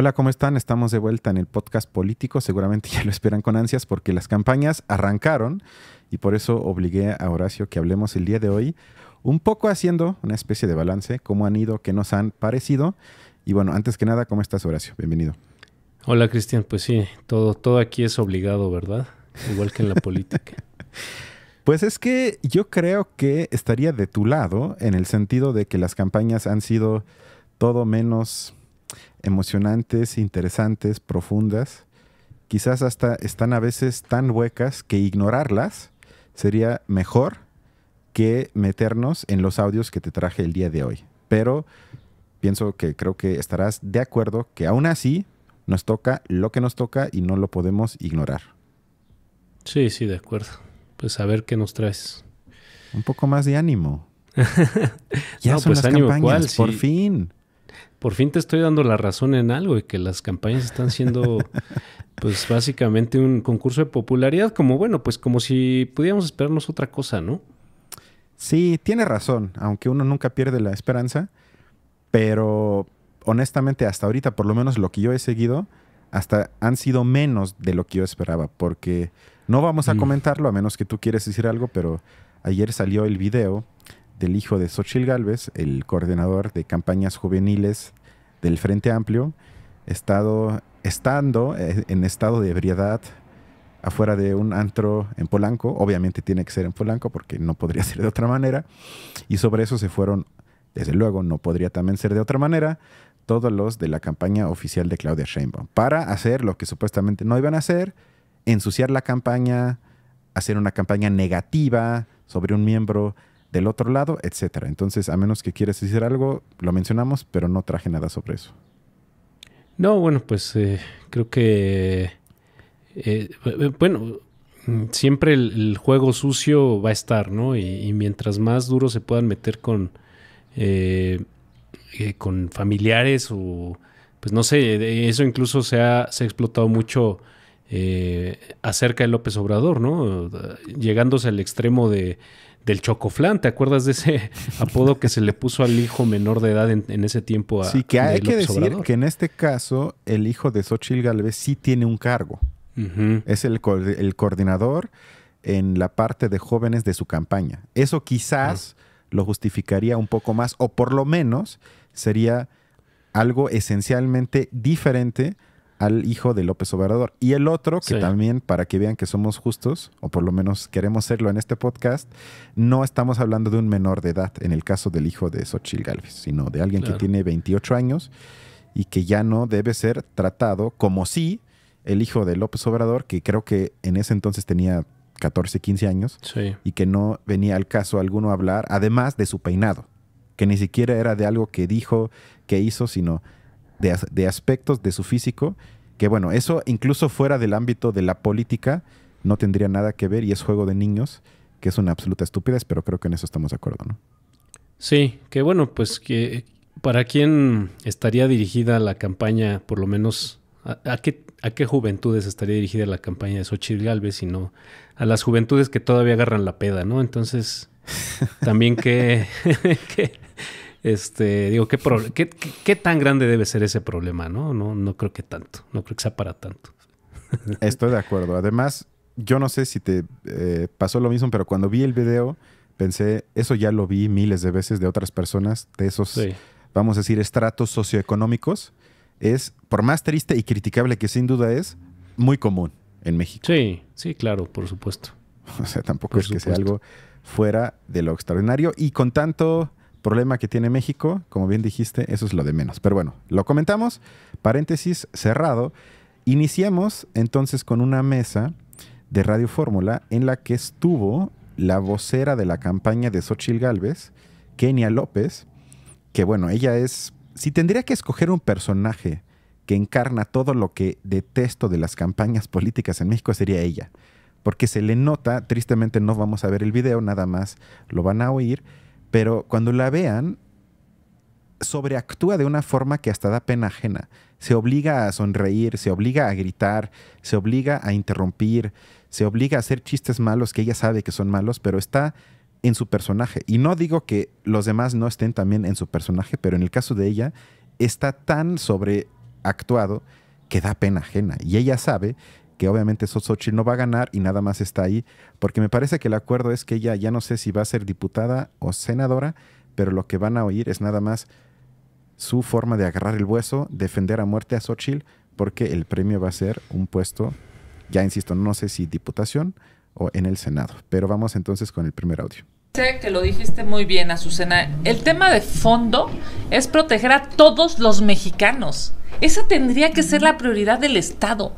Hola, ¿cómo están? Estamos de vuelta en el podcast político. Seguramente ya lo esperan con ansias porque las campañas arrancaron y por eso obligué a Horacio que hablemos el día de hoy un poco haciendo una especie de balance, cómo han ido, qué nos han parecido. Y bueno, antes que nada, ¿cómo estás, Horacio? Bienvenido. Hola, Cristian. Pues sí, todo, todo aquí es obligado, ¿verdad? Igual que en la política. Pues es que yo creo que estaría de tu lado en el sentido de que las campañas han sido todo menos emocionantes, interesantes, profundas, quizás hasta están a veces tan huecas que ignorarlas sería mejor que meternos en los audios que te traje el día de hoy. Pero pienso que creo que estarás de acuerdo que aún así nos toca lo que nos toca y no lo podemos ignorar. Sí, sí, de acuerdo. Pues a ver qué nos traes. Un poco más de ánimo. ya son pues las campañas, por fin por fin te estoy dando la razón en algo y que las campañas están siendo pues básicamente un concurso de popularidad, como bueno, pues como si pudiéramos esperarnos otra cosa, ¿no? Sí, tiene razón, aunque uno nunca pierde la esperanza, pero honestamente hasta ahorita, por lo menos lo que yo he seguido, hasta han sido menos de lo que yo esperaba, porque no vamos a mm. comentarlo a menos que tú quieres decir algo, pero ayer salió el video del hijo de Xochil Gálvez, el coordinador de campañas juveniles del Frente Amplio, estado, estando eh, en estado de ebriedad afuera de un antro en Polanco. Obviamente tiene que ser en Polanco porque no podría ser de otra manera. Y sobre eso se fueron, desde luego, no podría también ser de otra manera, todos los de la campaña oficial de Claudia Sheinbaum para hacer lo que supuestamente no iban a hacer, ensuciar la campaña, hacer una campaña negativa sobre un miembro del otro lado, etcétera. Entonces, a menos que quieras decir algo, lo mencionamos, pero no traje nada sobre eso. No, bueno, pues eh, creo que eh, eh, bueno, mm, siempre el, juego sucio va a estar, ¿no? Y, mientras más duro se puedan meter con con familiares o pues no sé, eso incluso se ha, se explotado mucho acerca de López Obrador, ¿no? Llegándose al extremo de del chocoflante ¿Te acuerdas de ese apodo que se le puso al hijo menor de edad en, ese tiempo? A, sí, que hay que decir que en este caso el hijo de Xochitl Galvez sí tiene un cargo. Es el, coordinador en la parte de jóvenes de su campaña. Eso quizás ah. lo justificaría un poco más, o por lo menos sería algo esencialmente diferente al hijo de López Obrador. Y el otro, que también, para que vean que somos justos, o por lo menos queremos serlo en este podcast, no estamos hablando de un menor de edad en el caso del hijo de Xochitl Galvez, sino de alguien que tiene 28 años y que ya no debe ser tratado como si el hijo de López Obrador, que creo que en ese entonces tenía 14, 15 años, y que no venía al caso alguno a hablar, además de su peinado, que ni siquiera era de algo que dijo, que hizo, sino de, aspectos de su físico, que bueno, eso incluso fuera del ámbito de la política no tendría nada que ver y es juego de niños, que es una absoluta estupidez, pero creo que en eso estamos de acuerdo, ¿no? Sí, que bueno, pues que para quién estaría dirigida la campaña, por lo menos, a, qué, a qué juventudes estaría dirigida la campaña de Xochitl Galvez, sino a las juventudes que todavía agarran la peda, ¿no? Entonces, también que... Este, digo, ¿qué, qué, tan grande debe ser ese problema? ¿no? No, no creo que tanto, no creo que sea para tanto. Estoy de acuerdo. Además, yo no sé si te eh, pasó lo mismo, pero cuando vi el video, pensé, eso ya lo vi miles de veces de otras personas, de esos, vamos a decir, estratos socioeconómicos. Es, por más triste y criticable que sin duda es, muy común en México. Sí, sí, claro, por supuesto. O sea, tampoco es que sea algo fuera de lo extraordinario. Y con tanto problema que tiene México, como bien dijiste, eso es lo de menos. Pero bueno, lo comentamos, paréntesis cerrado. Iniciamos entonces con una mesa de Radio Fórmula en la que estuvo la vocera de la campaña de Xochil Gálvez, Kenia López, que bueno, ella es, si tendría que escoger un personaje que encarna todo lo que detesto de las campañas políticas en México, sería ella. Porque se le nota, tristemente no vamos a ver el video, nada más lo van a oír, pero cuando la vean, sobreactúa de una forma que hasta da pena ajena. Se obliga a sonreír, se obliga a gritar, se obliga a interrumpir, se obliga a hacer chistes malos que ella sabe que son malos, pero está en su personaje. Y no digo que los demás no estén también en su personaje, pero en el caso de ella está tan sobreactuado que da pena ajena. Y ella sabe que obviamente Xochitl no va a ganar y nada más está ahí, porque me parece que el acuerdo es que ella ya no sé si va a ser diputada o senadora, pero lo que van a oír es nada más su forma de agarrar el hueso, defender a muerte a Xochitl, porque el premio va a ser un puesto, ya insisto, no sé si diputación o en el Senado. Pero vamos entonces con el primer audio sé que lo dijiste muy bien, Azucena. El tema de fondo es proteger a todos los mexicanos. Esa tendría que ser la prioridad del Estado.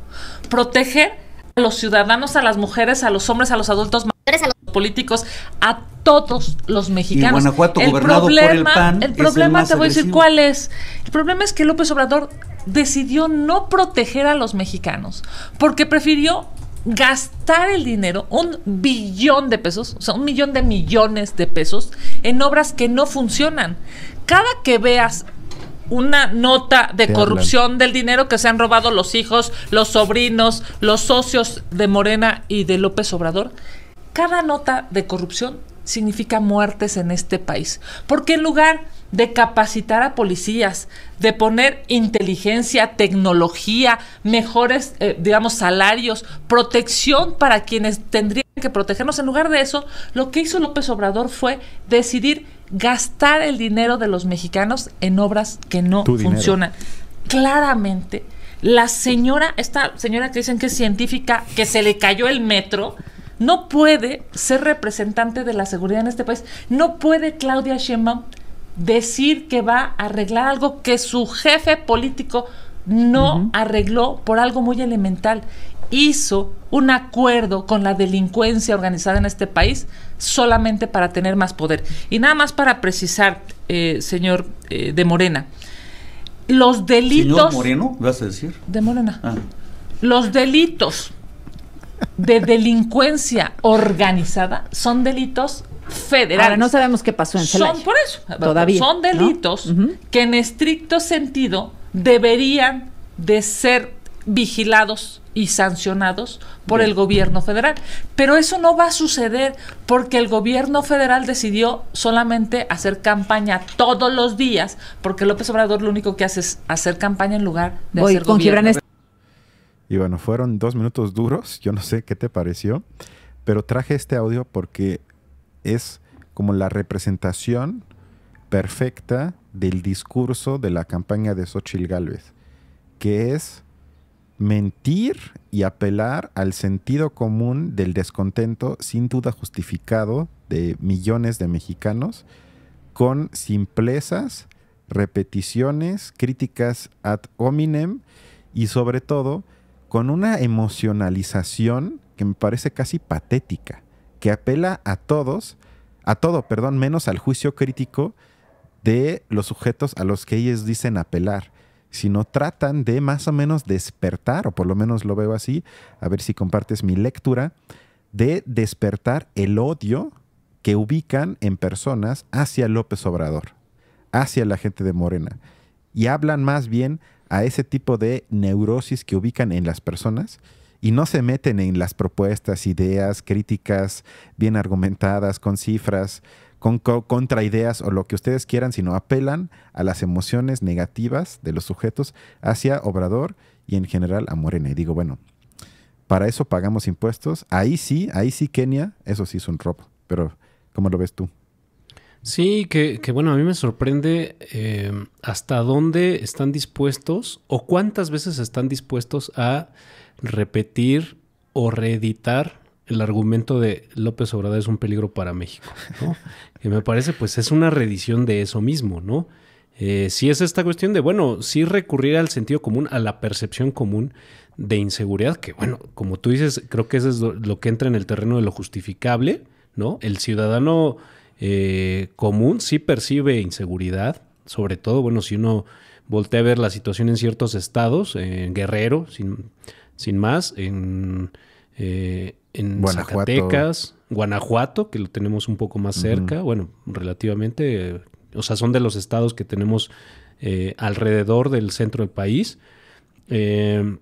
Proteger a los ciudadanos, a las mujeres, a los hombres, a los adultos a los políticos, a todos los mexicanos. el problema, el problema, te voy a decir cuál es. El problema es que López Obrador decidió no proteger a los mexicanos, porque prefirió gastar el dinero, un billón de pesos, o sea, un millón de millones de pesos, en obras que no funcionan. Cada que veas una nota de corrupción del dinero que se han robado los hijos, los sobrinos, los socios de Morena y de López Obrador. Cada nota de corrupción significa muertes en este país. Porque en lugar de capacitar a policías, de poner inteligencia, tecnología, mejores, eh, digamos, salarios, protección para quienes tendrían que protegernos. En lugar de eso, lo que hizo López Obrador fue decidir gastar el dinero de los mexicanos en obras que no funcionan. Claramente, la señora, esta señora que dicen que es científica, que se le cayó el metro, no puede ser representante de la seguridad en este país. No puede Claudia Sheinbaum decir que va a arreglar algo que su jefe político no arregló por algo muy elemental hizo un acuerdo con la delincuencia organizada en este país solamente para tener más poder. Y nada más para precisar, eh, señor eh, de Morena, los delitos... Moreno, De Morena. Ah. Los delitos de delincuencia organizada son delitos federales. no sabemos qué pasó en Son por eso. Todavía. Son delitos que en estricto sentido deberían de ser vigilados y sancionados por el gobierno federal. Pero eso no va a suceder porque el gobierno federal decidió solamente hacer campaña todos los días, porque López Obrador lo único que hace es hacer campaña en lugar de hacer con gobierno. Y bueno, fueron dos minutos duros, yo no sé qué te pareció, pero traje este audio porque es como la representación perfecta del discurso de la campaña de Xochitl Gálvez, que es mentir y apelar al sentido común del descontento sin duda justificado de millones de mexicanos con simplezas, repeticiones, críticas ad hominem y sobre todo con una emocionalización que me parece casi patética, que apela a todos, a todo, perdón, menos al juicio crítico de los sujetos a los que ellos dicen apelar sino tratan de más o menos despertar, o por lo menos lo veo así, a ver si compartes mi lectura, de despertar el odio que ubican en personas hacia López Obrador, hacia la gente de Morena, y hablan más bien a ese tipo de neurosis que ubican en las personas y no se meten en las propuestas, ideas, críticas bien argumentadas, con cifras, con, contra ideas o lo que ustedes quieran, sino apelan a las emociones negativas de los sujetos hacia Obrador y en general a Morena. Y digo, bueno, para eso pagamos impuestos. Ahí sí, ahí sí Kenia, eso sí es un robo. Pero, ¿cómo lo ves tú? Sí, que, bueno, a mí me sorprende eh, hasta dónde están dispuestos o cuántas veces están dispuestos a repetir o reeditar el argumento de López Obrador es un peligro para México, ¿no? que me parece pues es una redición de eso mismo, ¿no? Eh, si es esta cuestión de, bueno, sí recurrir al sentido común, a la percepción común de inseguridad, que bueno, como tú dices, creo que eso es lo que entra en el terreno de lo justificable, ¿no? El ciudadano eh, común sí percibe inseguridad, sobre todo, bueno, si uno voltea a ver la situación en ciertos estados, en Guerrero, sin, sin más, en... Eh, en Guanajuato. Zacatecas, Guanajuato, que lo tenemos un poco más cerca, bueno, relativamente, o sea, son de los estados que tenemos eh, alrededor del centro del país. Eh,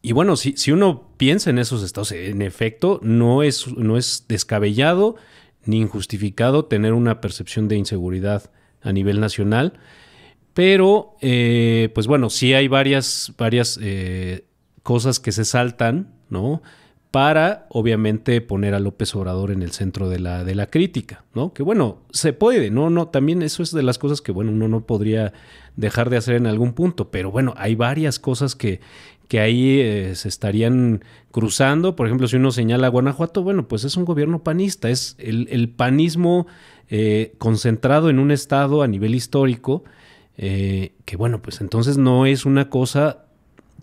y bueno, si, uno piensa en esos estados, en efecto, no es, no es descabellado ni injustificado tener una percepción de inseguridad a nivel nacional. Pero, eh, pues bueno, sí hay varias, varias cosas que se saltan, ¿no? para obviamente poner a López Obrador en el centro de la, de la crítica, ¿no? Que bueno, se puede, ¿no? No, también eso es de las cosas que, bueno, uno no podría dejar de hacer en algún punto, pero bueno, hay varias cosas que, que ahí eh, se estarían cruzando. Por ejemplo, si uno señala a Guanajuato, bueno, pues es un gobierno panista, es el, panismo eh, concentrado en un estado a nivel histórico, eh, que bueno, pues entonces no es una cosa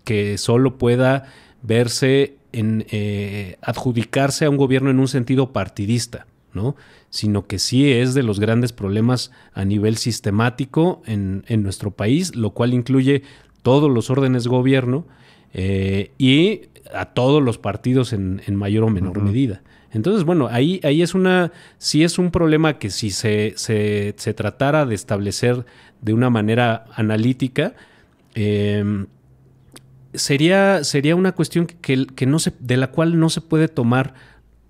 que solo pueda verse en eh, adjudicarse a un gobierno en un sentido partidista, ¿no? sino que sí es de los grandes problemas a nivel sistemático en, nuestro país, lo cual incluye todos los órdenes de gobierno eh, y a todos los partidos en, mayor o menor medida. Entonces, bueno, ahí, ahí es una, sí es un problema que si se, se, se tratara de establecer de una manera analítica, eh, sería, sería una cuestión que, no se, de la cual no se puede tomar,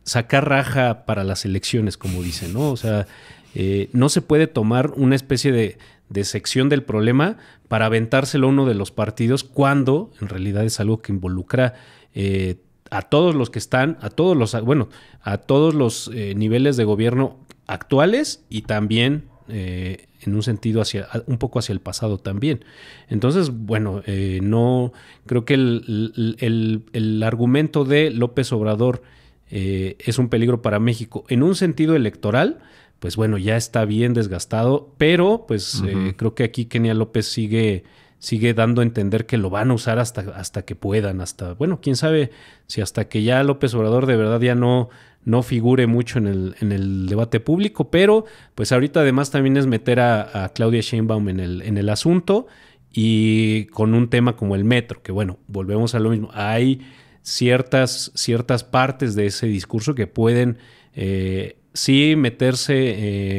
sacar raja para las elecciones, como dicen, ¿no? O sea, eh, no se puede tomar una especie de, de sección del problema para aventárselo a uno de los partidos cuando en realidad es algo que involucra eh, a todos los que están, a todos los, bueno, a todos los eh, niveles de gobierno actuales y también eh, en un sentido hacia un poco hacia el pasado también. Entonces, bueno, eh, no creo que el, argumento de López Obrador eh, es un peligro para México en un sentido electoral. Pues bueno, ya está bien desgastado, pero pues eh, creo que aquí Kenia López sigue sigue dando a entender que lo van a usar hasta, hasta que puedan, hasta, bueno, quién sabe si hasta que ya López Obrador de verdad ya no no figure mucho en el, debate público, pero pues ahorita además también es meter a, Claudia Sheinbaum en el, asunto y con un tema como el metro, que bueno, volvemos a lo mismo, hay ciertas, ciertas partes de ese discurso que pueden eh, sí meterse,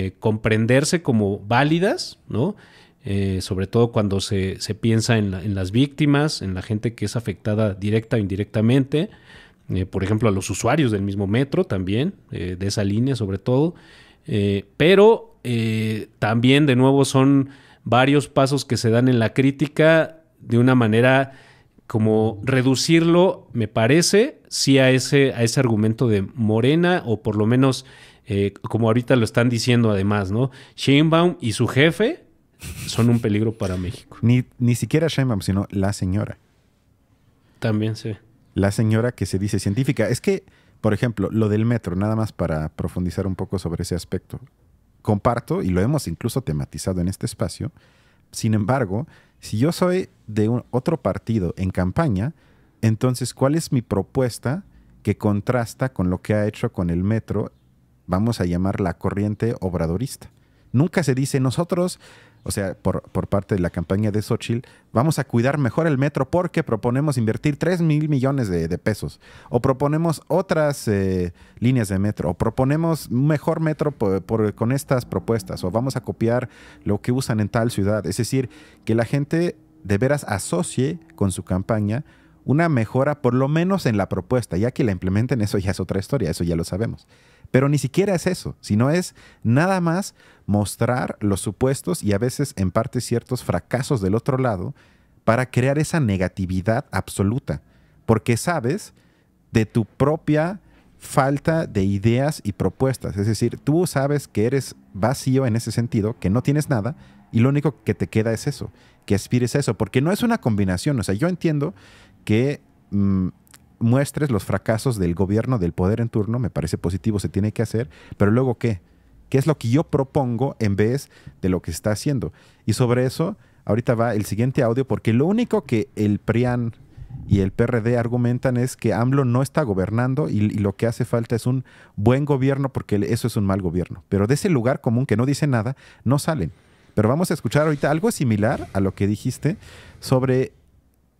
eh, comprenderse como válidas, ¿no? Eh, sobre todo cuando se, piensa en, en, las víctimas, en la gente que es afectada directa o indirectamente, eh, por ejemplo, a los usuarios del mismo metro también, eh, de esa línea sobre todo. Eh, pero también, de nuevo, son varios pasos que se dan en la crítica de una manera como reducirlo, me parece, sí a ese, a ese argumento de Morena, o por lo menos, como ahorita lo están diciendo además, ¿no? Sheinbaum y su jefe son un peligro para México. Ni, ni siquiera Sheinbaum, sino la señora. También sí la señora que se dice científica. Es que, por ejemplo, lo del metro, nada más para profundizar un poco sobre ese aspecto. Comparto, y lo hemos incluso tematizado en este espacio, sin embargo, si yo soy de un otro partido en campaña, entonces, ¿cuál es mi propuesta que contrasta con lo que ha hecho con el metro, vamos a llamar la corriente obradorista? Nunca se dice, nosotros o sea, por, parte de la campaña de Xochitl, vamos a cuidar mejor el metro porque proponemos invertir 3 mil millones de, pesos, o proponemos otras eh, líneas de metro, o proponemos un mejor metro con estas propuestas, o vamos a copiar lo que usan en tal ciudad. Es decir, que la gente de veras asocie con su campaña una mejora, por lo menos en la propuesta, ya que la implementen, eso ya es otra historia, eso ya lo sabemos. Pero ni siquiera es eso, sino es nada más mostrar los supuestos y a veces en parte ciertos fracasos del otro lado para crear esa negatividad absoluta, porque sabes de tu propia falta de ideas y propuestas, es decir, tú sabes que eres vacío en ese sentido, que no tienes nada y lo único que te queda es eso, que aspires a eso, porque no es una combinación, o sea, yo entiendo que mm, muestres los fracasos del gobierno, del poder en turno, me parece positivo, se tiene que hacer, pero luego qué? ¿Qué es lo que yo propongo en vez de lo que está haciendo? Y sobre eso, ahorita va el siguiente audio, porque lo único que el PRIAN y el PRD argumentan es que AMLO no está gobernando y, y, lo que hace falta es un buen gobierno porque eso es un mal gobierno. Pero de ese lugar común que no dice nada, no salen. Pero vamos a escuchar ahorita algo similar a lo que dijiste sobre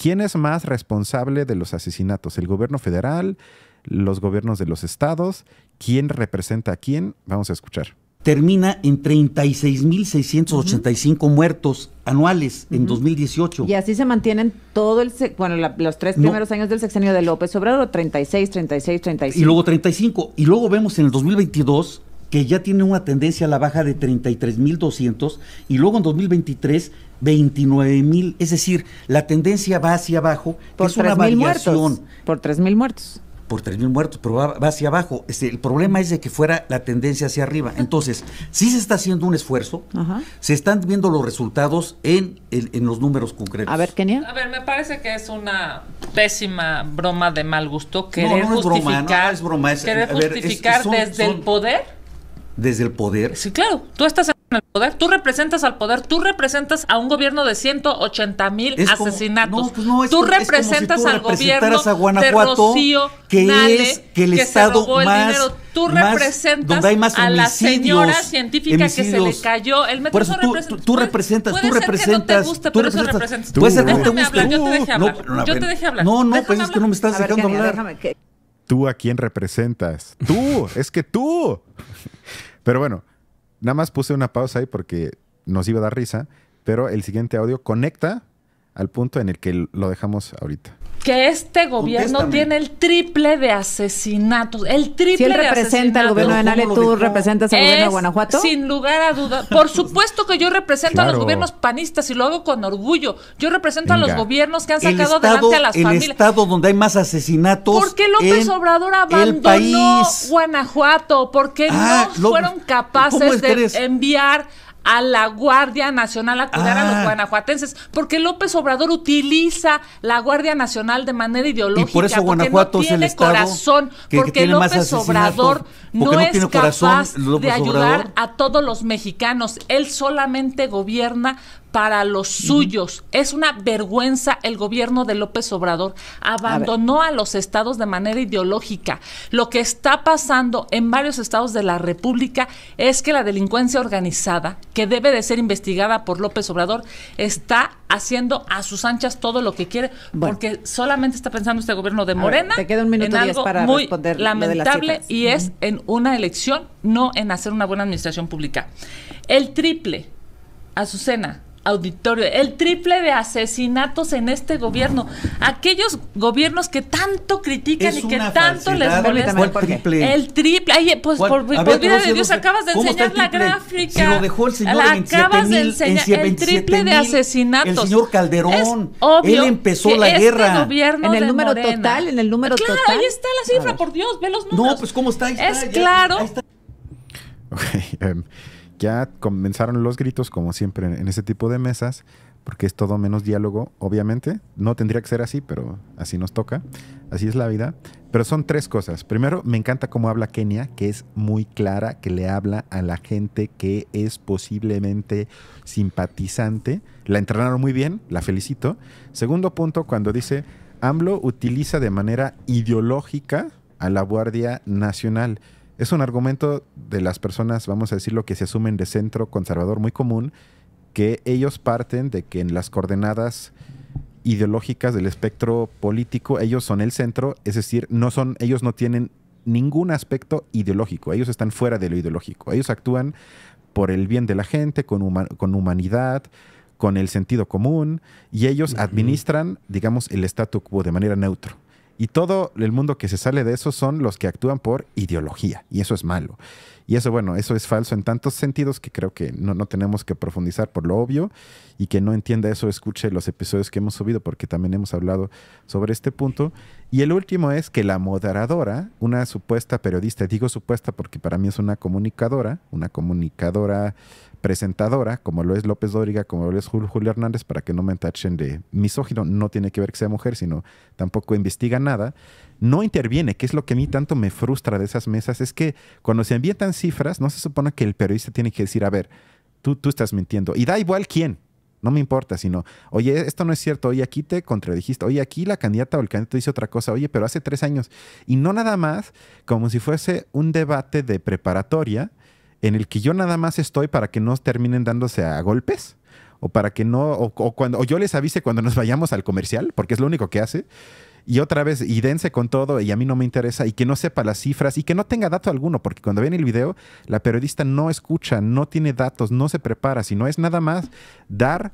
¿Quién es más responsable de los asesinatos? ¿El gobierno federal? ¿Los gobiernos de los estados? ¿Quién representa a quién? Vamos a escuchar. Termina en 36.685 muertos anuales en 2018. Y así se mantienen todo los tres primeros años del sexenio de López Obrador, 36, 36, 35. Y luego 35. Y luego vemos en el 2022 que ya tiene una tendencia a la baja de 33.200 y luego en 2023 29.000, es decir, la tendencia va hacia abajo, por es una variación muertos, por 3.000 muertos. Por 3.000 muertos, pero va, hacia abajo. el problema es de que fuera la tendencia hacia arriba. Entonces, sí se está haciendo un esfuerzo, se están viendo los resultados en, los números concretos. A ver, Kenia. A ver, me parece que es una pésima broma de mal gusto querer no, justificar, es broma, no, es broma, es, justificar desde el poder desde el poder. Sí, claro, tú estás en el poder, tú representas al poder, tú representas a un gobierno de 180 mil asesinatos. no, pues no, tú representas como si tú al gobierno a Guanajuato, de que es que el Estado se más, el dinero. Tú representas donde hay más a la señora científica que se le cayó el metro. Por eso tú, tú, tú representas, tú representas, tú representas. Puede ser que no te guste, pero eso representas. Puede ser que no Hablar, yo te dejé hablar, yo te dejé hablar. No, no, pues es que no me estás dejando hablar tú a quién representas. Tú, es que tú. Pero bueno, nada más puse una pausa ahí porque nos iba a dar risa, pero el siguiente audio conecta al punto en el que lo dejamos ahorita que este gobierno tiene el triple de asesinatos, el triple si representa al gobierno de Nale, tú representas al gobierno de Guanajuato. Sin lugar a duda, por supuesto que yo represento a los gobiernos panistas y lo hago con orgullo. Yo represento a los gobiernos que han sacado adelante a las familias. El estado donde hay más asesinatos. Porque López Obrador abandonó Guanajuato, porque ah, no fueron capaces de enviar a la Guardia Nacional a cuidar a los ah. guanajuatenses, porque López Obrador utiliza la Guardia Nacional de manera ideológica. Y por eso Guanajuato no es el corazón, porque López Obrador no, es capaz de ayudar a todos los mexicanos. Él solamente gobierna para los suyos. Es una vergüenza el gobierno de López Obrador. Abandonó a, los estados de manera ideológica. Lo que está pasando en varios estados de la República es que la delincuencia organizada, que debe de ser investigada por López Obrador, está haciendo a sus anchas todo lo que quiere, porque solamente está pensando este gobierno de Morena. te queda un minuto en algo para muy responder lamentable y es en una elección, no en hacer una buena administración pública. El triple, Azucena, auditorio, el triple de asesinatos en este gobierno. Aquellos gobiernos que tanto critican y que tanto les molesta. ¿Cuál triple? El triple. Ay, pues por, por, vida de Dios, acabas de enseñar la gráfica. lo dejó el señor la acabas de enseñar el triple de asesinatos. El señor Calderón. él empezó la este guerra. en el número total, en el número claro, total. ahí está la cifra, por Dios, ve los números. No, pues cómo está. es claro. Em, ya comenzaron los gritos, como siempre en, ese tipo de mesas, porque es todo menos diálogo, obviamente. No tendría que ser así, pero así nos toca. Así es la vida. Pero son tres cosas. Primero, me encanta cómo habla Kenia, que es muy clara, que le habla a la gente que es posiblemente simpatizante. La entrenaron muy bien, la felicito. Segundo punto, cuando dice, AMLO utiliza de manera ideológica a la Guardia Nacional. Es un argumento de las personas, vamos a decirlo, que se asumen de centro conservador muy común, que ellos parten de que en las coordenadas ideológicas del espectro político ellos son el centro, es decir, no son, ellos no tienen ningún aspecto ideológico, ellos están fuera de lo ideológico, ellos actúan por el bien de la gente, con, con humanidad, con el sentido común, y ellos administran, digamos, el statu quo de manera neutra. Y todo el mundo que se sale de eso son los que actúan por ideología, y eso es malo. Y eso, bueno, eso es falso en tantos sentidos que creo que no, no tenemos que profundizar por lo obvio y que no entienda eso, escuche los episodios que hemos subido porque también hemos hablado sobre este punto. Y el último es que la moderadora, una supuesta periodista, digo supuesta porque para mí es una comunicadora, una comunicadora presentadora, como lo es López Dóriga, como lo es Julio Hernández, para que no me tachen de misógino, no tiene que ver que sea mujer, sino tampoco investiga nada, no interviene, que es lo que a mí tanto me frustra de esas mesas, es que cuando se envían cifras, no se supone que el periodista tiene que decir, a ver, tú, tú estás mintiendo, y da igual quién, no me importa, sino, oye, esto no es cierto, oye, aquí te contradijiste, oye, aquí la candidata o el candidato dice otra cosa, oye, pero hace tres años. Y no nada más como si fuese un debate de preparatoria en el que yo nada más estoy para que no terminen dándose a golpes o para que no, o, o cuando, o yo les avise cuando nos vayamos al comercial, porque es lo único que hace y otra vez, y dense con todo, y a mí no me interesa, y que no sepa las cifras, y que no tenga dato alguno, porque cuando viene el video, la periodista no escucha, no tiene datos, no se prepara, sino es nada más dar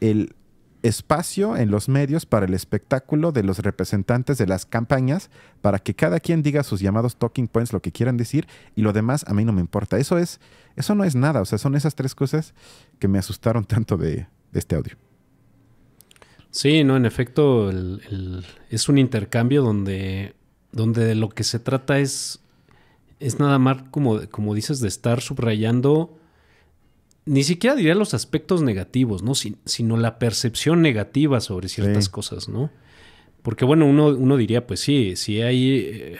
el espacio en los medios para el espectáculo de los representantes de las campañas, para que cada quien diga sus llamados talking points, lo que quieran decir, y lo demás a mí no me importa. Eso es, eso no es nada, o sea, son esas tres cosas que me asustaron tanto de este audio. Sí, no, en efecto, es un intercambio donde, donde de lo que se trata es, es nada más, como, como dices, de estar subrayando, ni siquiera diría los aspectos negativos, ¿no? sino la percepción negativa sobre ciertas cosas, ¿no? Porque bueno, uno, uno diría, pues sí, si hay... Eh,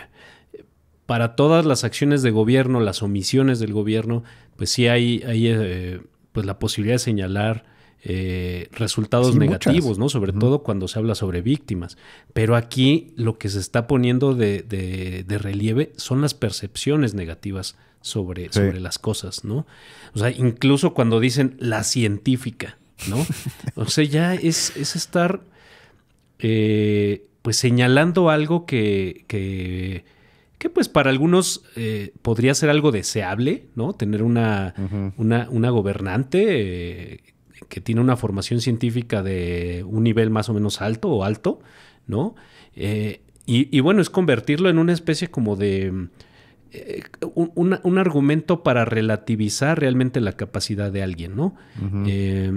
para todas las acciones de gobierno, las omisiones del gobierno, pues sí hay, eh, pues la posibilidad de señalar eh, resultados negativos, ¿no? Sobre todo cuando se habla sobre víctimas. Pero aquí lo que se está poniendo de, relieve son las percepciones negativas sobre, sobre las cosas, ¿no? O sea, incluso cuando dicen la científica, ¿no? o sea, ya es, estar eh, pues señalando algo que, que pues para algunos eh, podría ser algo deseable, ¿no? Tener una, una, gobernante que tiene una formación científica de un nivel más o menos alto o alto, ¿no? Eh, y, bueno, es convertirlo en una especie como de... Eh, un, argumento para relativizar realmente la capacidad de alguien, ¿no? Eh,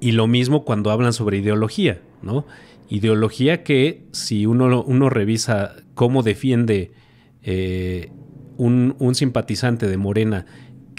y lo mismo cuando hablan sobre ideología, ¿no? Ideología que si uno, revisa cómo defiende un simpatizante de Morena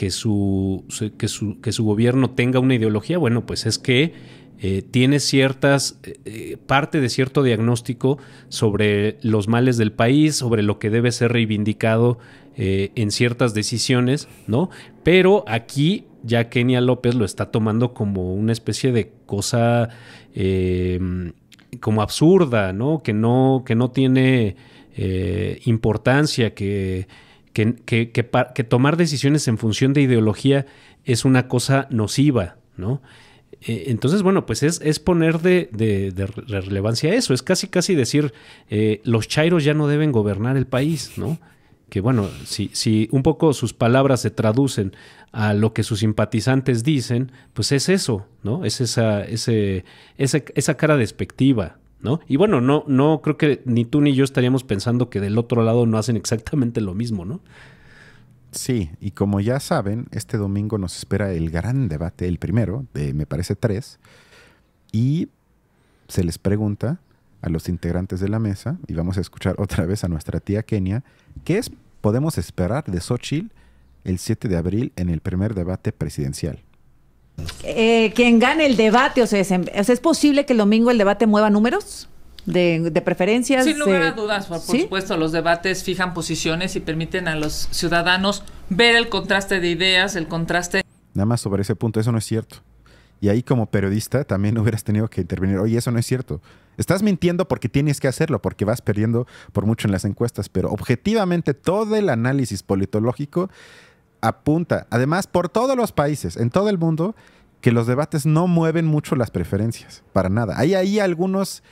que su, que su, gobierno tenga una ideología? Bueno, pues es que eh, tiene ciertas, eh, eh, parte de cierto diagnóstico sobre los males del país, sobre lo que debe ser reivindicado en ciertas decisiones, ¿no? Pero aquí ya Kenia López lo está tomando como una especie de cosa em, como absurda, ¿no? Que no, que no tiene importancia, que que, tomar decisiones en función de ideología es una cosa nociva, ¿no? Eh, entonces, bueno, pues es, poner de, relevancia eso, es casi casi decir, eh, los chairos ya no deben gobernar el país, ¿no? Que bueno, si, si un poco sus palabras se traducen a lo que sus simpatizantes dicen, pues es eso, ¿no? Es esa, ese, esa, esa cara despectiva, y bueno, no, no creo que ni tú ni yo estaríamos pensando que del otro lado no hacen exactamente lo mismo, ¿no? Sí, y como ya saben, este domingo nos espera el gran debate, el primero, de me parece tres, y se les pregunta a los integrantes de la mesa, y vamos a escuchar otra vez a nuestra tía Kenia, ¿qué es, podemos esperar de Xochitl el 7 de abril en el primer debate presidencial? Eh, quien gane el debate, o sea, es, posible que el domingo el debate mueva números? De, preferencias. Sin lugar a dudas, por, supuesto, los debates fijan posiciones y permiten a los ciudadanos ver el contraste de ideas, el contraste. Nada más sobre ese punto, eso no es cierto. Y ahí como periodista también hubieras tenido que intervenir, oye, eso no es cierto. Estás mintiendo porque tienes que hacerlo, porque vas perdiendo por mucho en las encuestas, pero objetivamente todo el análisis politológico apunta, además, por todos los países, en todo el mundo, que los debates no mueven mucho las preferencias, para nada. Hay ahí algunos,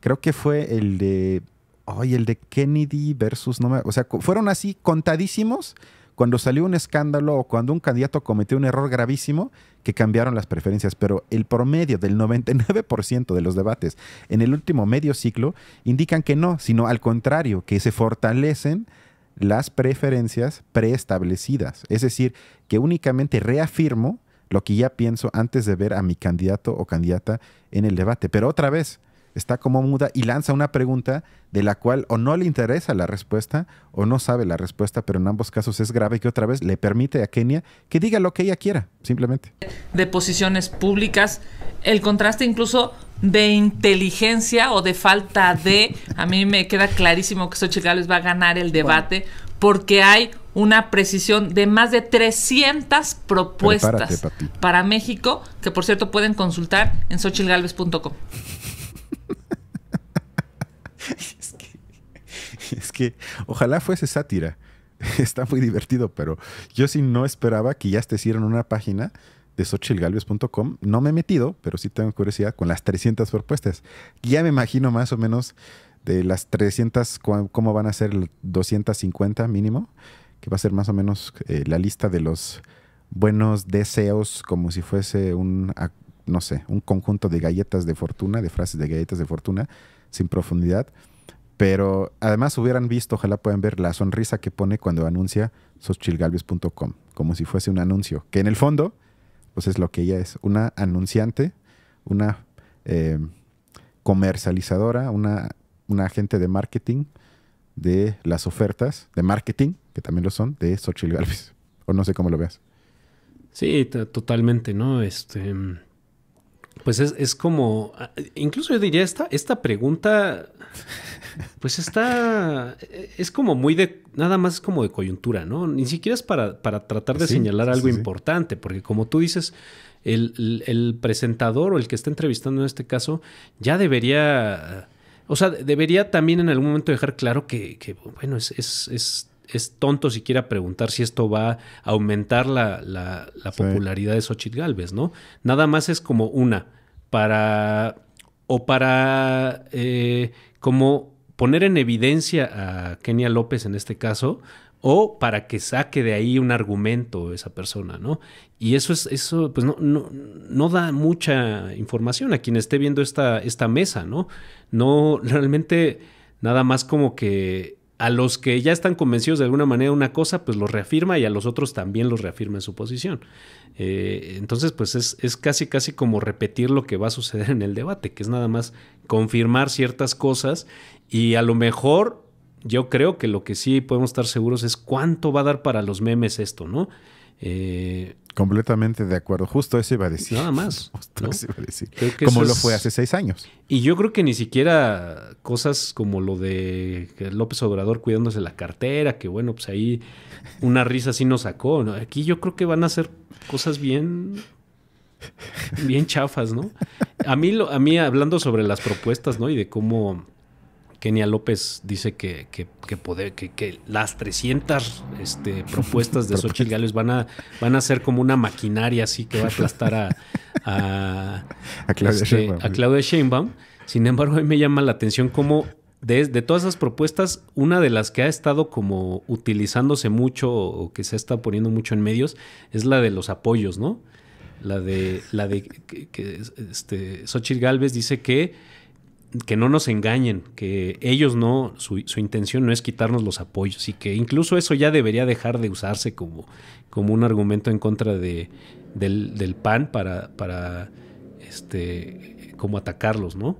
creo que fue el de, hoy el de Kennedy versus, no me, o sea, fueron así contadísimos cuando salió un escándalo o cuando un candidato cometió un error gravísimo que cambiaron las preferencias, pero el promedio del 99% de los debates en el último medio ciclo indican que no, sino al contrario, que se fortalecen las preferencias preestablecidas. Es decir, que únicamente reafirmo lo que ya pienso antes de ver a mi candidato o candidata en el debate. Pero otra vez, está como muda y lanza una pregunta de la cual o no le interesa la respuesta o no sabe la respuesta, pero en ambos casos es grave que otra vez le permite a Kenia que diga lo que ella quiera, simplemente. De posiciones públicas, el contraste incluso de inteligencia o de falta de, a mí me queda clarísimo que Xochitl Gálvez va a ganar el debate porque hay una precisión de más de 300 propuestas para México, que por cierto pueden consultar en xochilgalvez.com. es, que, es que ojalá fuese sátira. Está muy divertido, pero yo sí no esperaba que ya te hicieran una página de xochilgalvez.com. No me he metido, pero sí tengo curiosidad con las 300 propuestas. Ya me imagino más o menos de las 300, cómo van a ser 250 mínimo, que va a ser más o menos eh, la lista de los buenos deseos como si fuese un no sé, un conjunto de galletas de fortuna, de frases de galletas de fortuna, sin profundidad. Pero además hubieran visto, ojalá puedan ver la sonrisa que pone cuando anuncia soschilgalvis.com como si fuese un anuncio, que en el fondo, pues es lo que ella es, una anunciante, una eh, comercializadora, una, una agente de marketing de las ofertas de marketing, que también lo son, de soschilgalvis O no sé cómo lo veas. Sí, totalmente, ¿no? Este. Pues es, es, como, ah, incluso yo diría, esta, esta pregunta, pues está, eh, es como muy de, nada más es como de coyuntura, ¿no? Ni siquiera es para, tratar de señalar algo importante, porque como tú dices, el, presentador o el que está entrevistando en este caso ya debería, o sea, debería también en algún momento dejar claro que, bueno, es, es es tonto siquiera preguntar si esto va a aumentar la, popularidad de Xochitl Galvez, ¿no? Nada más es como una, para. o para. Eh, como poner en evidencia a Kenia López en este caso, o para que saque de ahí un argumento esa persona, ¿no? Y eso es, eso, pues no, no, da mucha información a quien esté viendo esta, esta mesa, ¿no? No, realmente nada más como que a los que ya están convencidos de alguna manera de una cosa, pues los reafirma y a los otros también los reafirma en su posición. Eh, entonces, pues es, es, casi, casi como repetir lo que va a suceder en el debate, que es nada más confirmar ciertas cosas y a lo mejor yo creo que lo que sí podemos estar seguros es cuánto va a dar para los memes esto, ¿no? Eh, Completamente de acuerdo. Justo eso iba a decir. Nada más. Como lo fue hace seis años. Y yo creo que ni siquiera cosas como lo de López Obrador cuidándose la cartera, que bueno, pues ahí una risa sí nos sacó. Aquí yo creo que van a ser cosas bien. Bien chafas, ¿no? A mí, a mí hablando sobre las propuestas, ¿no? Y de cómo Kenia López dice que, que, que las 300 este, propuestas de Xochitl Gales van a, van a ser como una maquinaria así que va a aplastar a, a, este, Claudia, Sheinbaum. Sin embargo, a mí me llama la atención cómo de, todas esas propuestas, una de las que ha estado como utilizándose mucho o que se está poniendo mucho en medios es la de los apoyos, ¿no? La de, la de que, este, Xochitl Galvez dice que que no nos engañen, que ellos no, su, intención no es quitarnos los apoyos y que incluso eso ya debería dejar de usarse como, como un argumento en contra de, del, PAN para, para este, como atacarlos, ¿no?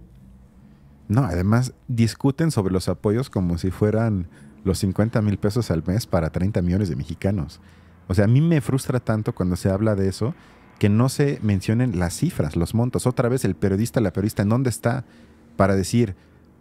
No, además discuten sobre los apoyos como si fueran los 50 mil pesos al mes para 30 millones de mexicanos. O sea, a mí me frustra tanto cuando se habla de eso que no se mencionen las cifras, los montos. Otra vez el periodista, la periodista, ¿en dónde está? para decir,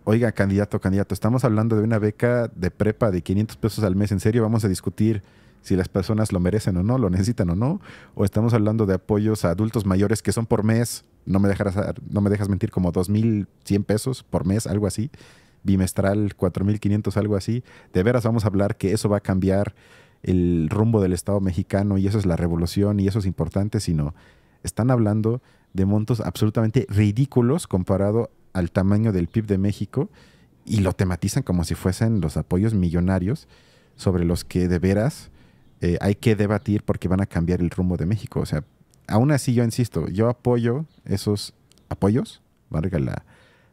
oiga, candidato, candidato, estamos hablando de una beca de prepa de 500 pesos al mes, ¿en serio vamos a discutir si las personas lo merecen o no, lo necesitan o no? ¿O estamos hablando de apoyos a adultos mayores que son por mes, no me, dejarás, no me dejas mentir, como 2.100 pesos por mes, algo así, bimestral 4.500, algo así? De veras vamos a hablar que eso va a cambiar el rumbo del Estado mexicano y eso es la revolución y eso es importante, sino están hablando de montos absolutamente ridículos comparado al tamaño del PIB de México y lo tematizan como si fuesen los apoyos millonarios sobre los que de veras eh, hay que debatir porque van a cambiar el rumbo de México. O sea, aún así yo insisto, yo apoyo esos apoyos, valga la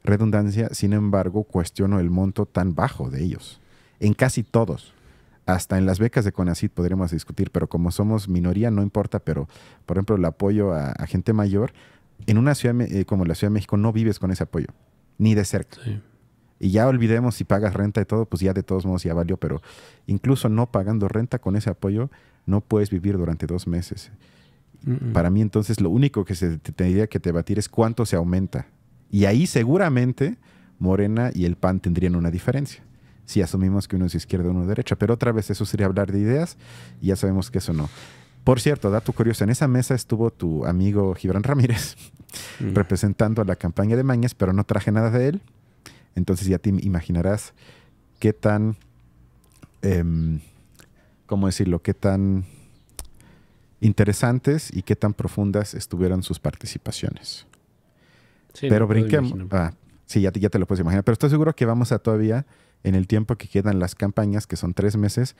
redundancia, sin embargo cuestiono el monto tan bajo de ellos, en casi todos. Hasta en las becas de CONACID podríamos discutir, pero como somos minoría no importa, pero por ejemplo el apoyo a gente mayor, en una ciudad eh, como la Ciudad de México no vives con ese apoyo, ni de cerca. Y ya olvidemos si pagas renta y todo, pues ya de todos modos ya valió, pero incluso no pagando renta con ese apoyo, no puedes vivir durante dos meses. Para mí entonces lo único que se tendría que debatir es cuánto se aumenta. Y ahí seguramente Morena y el PAN tendrían una diferencia. Si asumimos que uno es izquierda, y uno es derecha. Pero otra vez eso sería hablar de ideas y ya sabemos que eso no. Por cierto, dato curioso, en esa mesa estuvo tu amigo Gibran Ramírez representando a la campaña de Mañas, pero no traje nada de él. Entonces ya te imaginarás qué tan, em, ¿cómo decirlo? Qué tan interesantes y qué tan profundas estuvieron sus participaciones. pero brinquemos. Ah, sí, ya ya te lo puedes imaginar. Pero estoy seguro que vamos a todavía, en el tiempo que quedan las campañas, que son tres meses,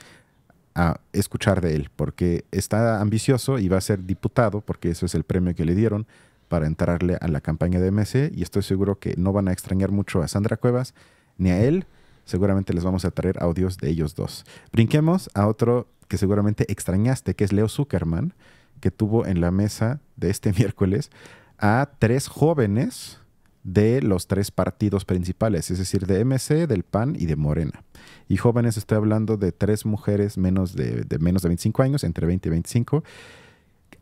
a escuchar de él, porque está ambicioso y va a ser diputado, porque eso es el premio que le dieron para entrarle a la campaña de MC y estoy seguro que no van a extrañar mucho a Sandra Cuevas ni a él. Seguramente les vamos a traer audios de ellos dos. Brinquemos a otro que seguramente extrañaste, que es Leo Zuckerman, que tuvo en la mesa de este miércoles a tres jóvenes de los tres partidos principales, es decir, de MC, del PAN y de Morena. Y jóvenes, estoy hablando de tres mujeres menos de, de menos de 25 años, entre 20 y 25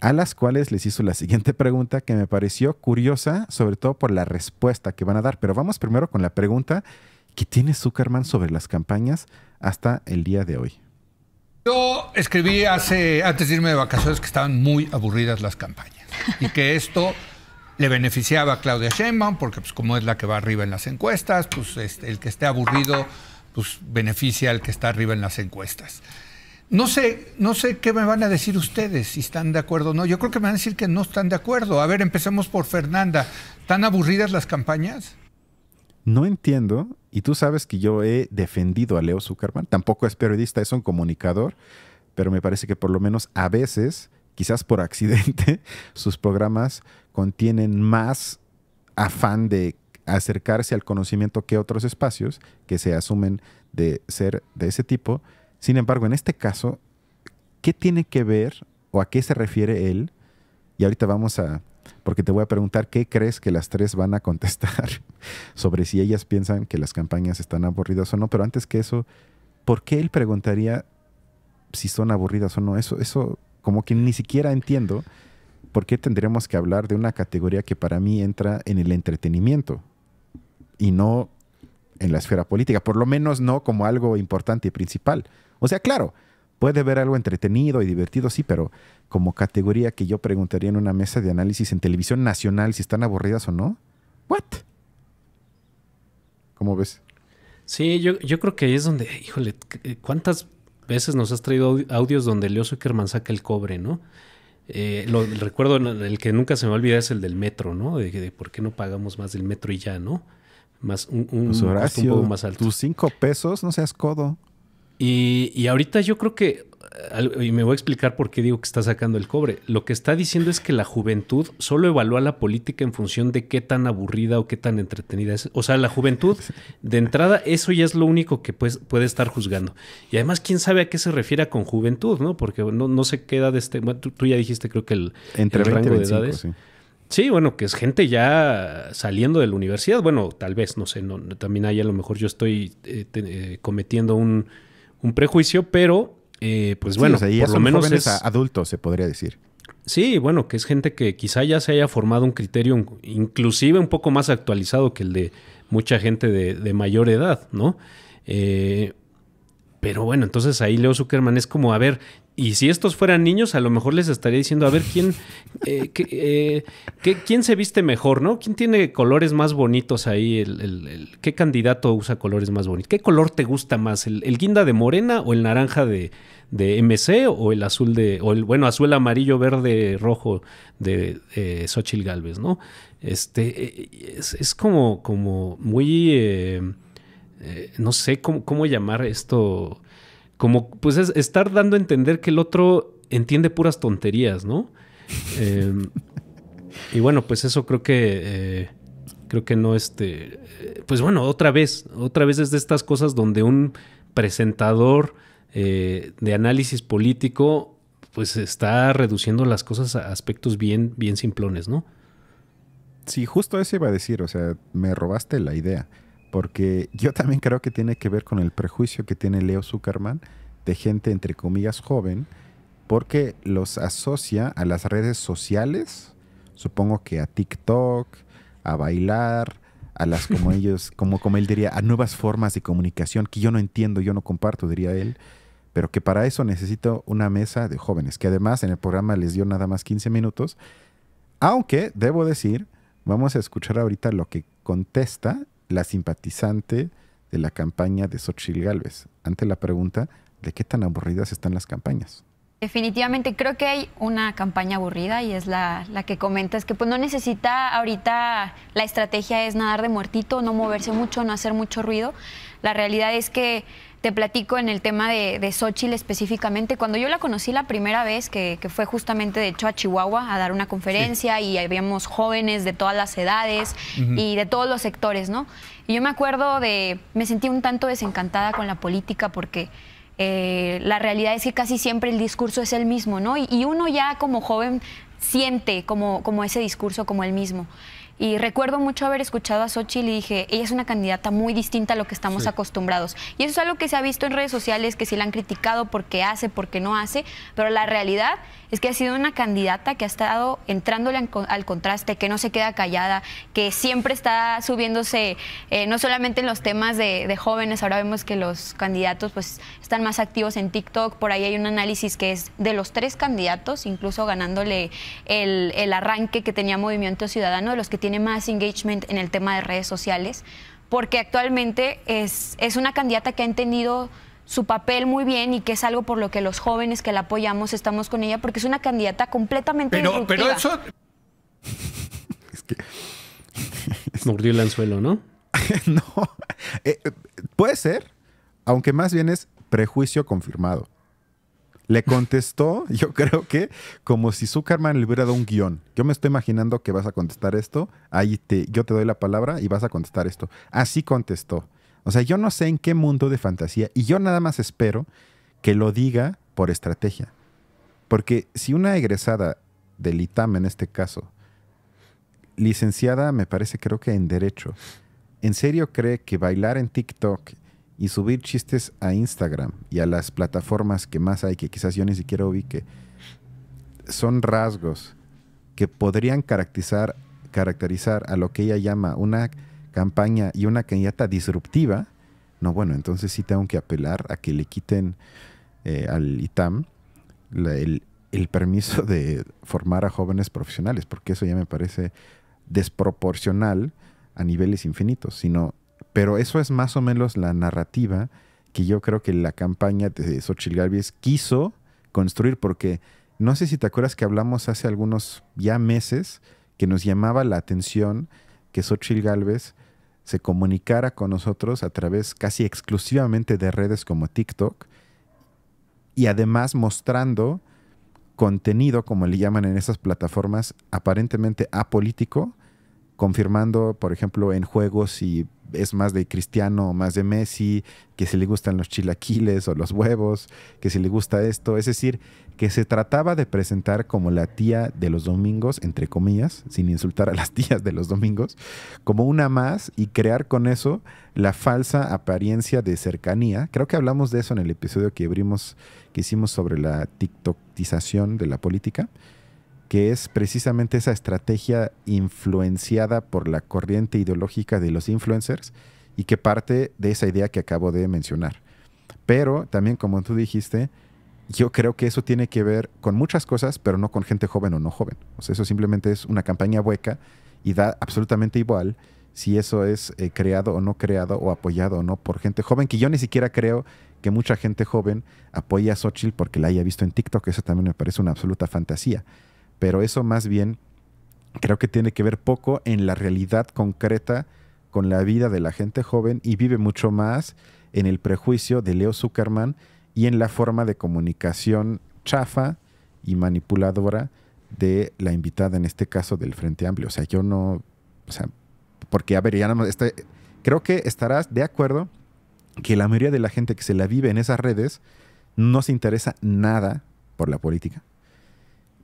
a las cuales les hizo la siguiente pregunta que me pareció curiosa, sobre todo por la respuesta que van a dar. Pero vamos primero con la pregunta que tiene Zuckerman sobre las campañas hasta el día de hoy. Yo escribí hace, antes de irme de vacaciones que estaban muy aburridas las campañas y que esto le beneficiaba a Claudia Sheinbaum porque pues como es la que va arriba en las encuestas, pues este, el que esté aburrido pues beneficia al que está arriba en las encuestas. No sé, no sé qué me van a decir ustedes, si están de acuerdo o no. Yo creo que me van a decir que no están de acuerdo. A ver, empecemos por Fernanda. ¿Tan aburridas las campañas? No entiendo, y tú sabes que yo he defendido a Leo Zuckerman. Tampoco es periodista, es un comunicador, pero me parece que por lo menos a veces, quizás por accidente, sus programas contienen más afán de acercarse al conocimiento que otros espacios que se asumen de ser de ese tipo sin embargo, en este caso, ¿qué tiene que ver o a qué se refiere él? Y ahorita vamos a, porque te voy a preguntar qué crees que las tres van a contestar sobre si ellas piensan que las campañas están aburridas o no, pero antes que eso, ¿por qué él preguntaría si son aburridas o no? Eso, eso como que ni siquiera entiendo por qué tendríamos que hablar de una categoría que para mí entra en el entretenimiento y no en la esfera política, por lo menos no como algo importante y principal. O sea, claro, puede ver algo entretenido y divertido, sí, pero como categoría que yo preguntaría en una mesa de análisis en televisión nacional si están aburridas o no. ¿What? ¿Cómo ves? Sí, yo, creo que ahí es donde, híjole, eh, ¿cuántas veces nos has traído audios donde Leo Zuckerman saca el cobre, ¿no? Eh, lo, el recuerdo, el que nunca se me olvida es el del metro, ¿no? De, por qué no pagamos más del metro y ya, ¿no? Más un, un, pues, un poco más alto. Tus cinco pesos, no seas codo. Y, ahorita yo creo que, y me voy a explicar por qué digo que está sacando el cobre, lo que está diciendo es que la juventud solo evalúa la política en función de qué tan aburrida o qué tan entretenida es. O sea, la juventud, de entrada, eso ya es lo único que pues, puede estar juzgando. Y además, quién sabe a qué se refiere con juventud, ¿no? Porque no, se queda de este... Bueno, tú, ya dijiste, creo que el, Entre rango de edades... Sí. bueno, que es gente ya saliendo de la universidad. Bueno, tal vez, no sé, no, también ahí a lo mejor yo estoy eh, eh, cometiendo un, un prejuicio, pero eh, pues bueno, por lo menos es adulto, se podría decir. Sí, bueno, que es gente que quizá ya se haya formado un criterio inclusive un poco más actualizado que el de mucha gente de, mayor edad, ¿no? Eh, pero bueno, entonces ahí Leo Zuckerman es como, a ver, y si estos fueran niños, a lo mejor les estaría diciendo, a ver, ¿quién, eh, eh, se viste mejor, no? ¿Quién tiene colores más bonitos ahí? El, el, ¿Qué candidato usa colores más bonitos? ¿Qué color te gusta más? ¿El, guinda de morena o el naranja de, de, MC o el azul de, o el, bueno, azul, amarillo, verde, rojo de eh, Xochitl Galvez, ¿no? Este, eh, es, como, como muy, no sé cómo llamar esto como pues es estar dando a entender que el otro entiende puras tonterías, ¿no? Em, y bueno, pues eso creo que eh, creo que no este, eh, pues bueno, otra vez, otra vez es de estas cosas donde un presentador eh, de análisis político pues está reduciendo las cosas a aspectos bien, bien simplones, ¿no? Sí, justo eso iba a decir, o sea, me robaste la idea porque yo también creo que tiene que ver con el prejuicio que tiene Leo Zuckerman de gente, entre comillas, joven, porque los asocia a las redes sociales, supongo que a TikTok, a bailar, a las, como ellos, como, como él diría, a nuevas formas de comunicación que yo no entiendo, yo no comparto, diría él, pero que para eso necesito una mesa de jóvenes, que además en el programa les dio nada más 15 minutos, aunque debo decir, vamos a escuchar ahorita lo que contesta la simpatizante de la campaña de Xochitl Gálvez, ante la pregunta de qué tan aburridas están las campañas. Definitivamente creo que hay una campaña aburrida y es la, la que comentas, que pues no necesita ahorita, la estrategia es nadar de muertito, no moverse mucho, no hacer mucho ruido. La realidad es que te platico en el tema de, de Xochitl específicamente. Cuando yo la conocí la primera vez, que, fue justamente de hecho a Chihuahua a dar una conferencia y habíamos jóvenes de todas las edades y de todos los sectores, ¿no? Y yo me acuerdo de, me sentí un tanto desencantada con la política porque... Eh, la realidad es que casi siempre el discurso es el mismo, ¿no? Y, uno ya como joven siente como, como ese discurso como el mismo. Y recuerdo mucho haber escuchado a Xochitl y dije, ella es una candidata muy distinta a lo que estamos acostumbrados. Y eso es algo que se ha visto en redes sociales, que sí la han criticado porque hace, porque no hace, pero la realidad es que ha sido una candidata que ha estado entrándole al contraste, que no se queda callada, que siempre está subiéndose, eh, no solamente en los temas de, jóvenes, ahora vemos que los candidatos pues están más activos en TikTok, por ahí hay un análisis que es de los tres candidatos, incluso ganándole el arranque que tenía Movimiento Ciudadano, de los que tiene más engagement en el tema de redes sociales, porque actualmente es, una candidata que ha entendido su papel muy bien y que es algo por lo que los jóvenes que la apoyamos estamos con ella, porque es una candidata completamente pero, Pero eso... es que... Mordió el anzuelo, ¿no? no. Eh, eh, puede ser, aunque más bien es prejuicio confirmado. Le contestó, yo creo que como si Zuckerman le hubiera dado un guión. Yo me estoy imaginando que vas a contestar esto, ahí te, yo te doy la palabra y vas a contestar esto. Así contestó. O sea, yo no sé en qué mundo de fantasía y yo nada más espero que lo diga por estrategia. Porque si una egresada del ITAM en este caso, licenciada me parece creo que en Derecho, ¿en serio cree que bailar en TikTok y subir chistes a Instagram y a las plataformas que más hay, que quizás yo ni siquiera que son rasgos que podrían caracterizar, caracterizar a lo que ella llama una campaña y una candidata disruptiva, no, bueno, entonces sí tengo que apelar a que le quiten eh, al ITAM el, el permiso de formar a jóvenes profesionales, porque eso ya me parece desproporcional a niveles infinitos, sino pero eso es más o menos la narrativa que yo creo que la campaña de Xochitl Galvez quiso construir, porque no sé si te acuerdas que hablamos hace algunos ya meses que nos llamaba la atención que Xochitl Galvez se comunicara con nosotros a través casi exclusivamente de redes como TikTok y además mostrando contenido, como le llaman en esas plataformas, aparentemente apolítico, confirmando, por ejemplo, en juegos y es más de Cristiano o más de Messi, que si le gustan los chilaquiles o los huevos, que si le gusta esto. Es decir, que se trataba de presentar como la tía de los domingos, entre comillas, sin insultar a las tías de los domingos, como una más y crear con eso la falsa apariencia de cercanía. Creo que hablamos de eso en el episodio que abrimos, que hicimos sobre la TikTokización de la política que es precisamente esa estrategia influenciada por la corriente ideológica de los influencers y que parte de esa idea que acabo de mencionar. Pero también, como tú dijiste, yo creo que eso tiene que ver con muchas cosas, pero no con gente joven o no joven. O sea, eso simplemente es una campaña hueca y da absolutamente igual si eso es eh, creado o no creado o apoyado o no por gente joven, que yo ni siquiera creo que mucha gente joven apoye a Xochitl porque la haya visto en TikTok. Eso también me parece una absoluta fantasía pero eso más bien creo que tiene que ver poco en la realidad concreta con la vida de la gente joven y vive mucho más en el prejuicio de Leo Zuckerman y en la forma de comunicación chafa y manipuladora de la invitada, en este caso del Frente Amplio. O sea, yo no, o sea, porque a ver, ya este, creo que estarás de acuerdo que la mayoría de la gente que se la vive en esas redes no se interesa nada por la política